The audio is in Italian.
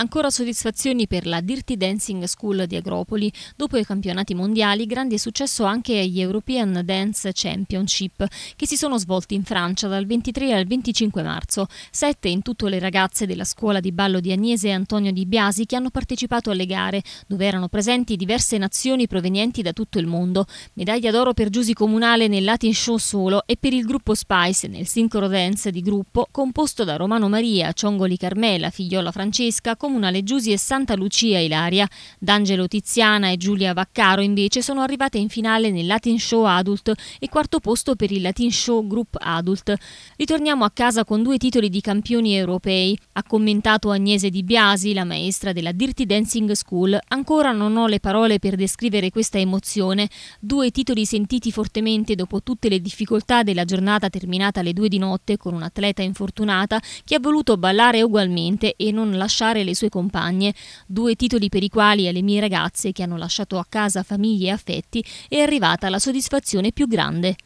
Ancora soddisfazioni per la Dirty Dancing School di Agropoli. Dopo i campionati mondiali, grande successo anche agli European Dance Championship, che si sono svolti in Francia dal 23 al 25 marzo. Sette in tutto le ragazze della scuola di ballo di Agnese e Antonio Di Biasi che hanno partecipato alle gare, dove erano presenti diverse nazioni provenienti da tutto il mondo. Medaglia d'oro per Giusi Comunale nel Latin Show solo e per il gruppo Spice nel Synchro Dance di gruppo, composto da Romano Maria, Ciongoli Carmela, Figliola Francesca, con comunale Giusi e Santa Lucia Ilaria. D'Angelo Tiziana e Giulia Vaccaro invece sono arrivate in finale nel Latin Show Adult e quarto posto per il Latin Show Group Adult. Ritorniamo a casa con due titoli di campioni europei. Ha commentato Agnese Di Biasi, la maestra della Dirty Dancing School. Ancora non ho le parole per descrivere questa emozione. Due titoli sentiti fortemente dopo tutte le difficoltà della giornata terminata alle due di notte con un'atleta infortunata che ha voluto ballare ugualmente e non lasciare le alle sue compagne, due titoli per i quali alle mie ragazze che hanno lasciato a casa famiglie e affetti è arrivata la soddisfazione più grande.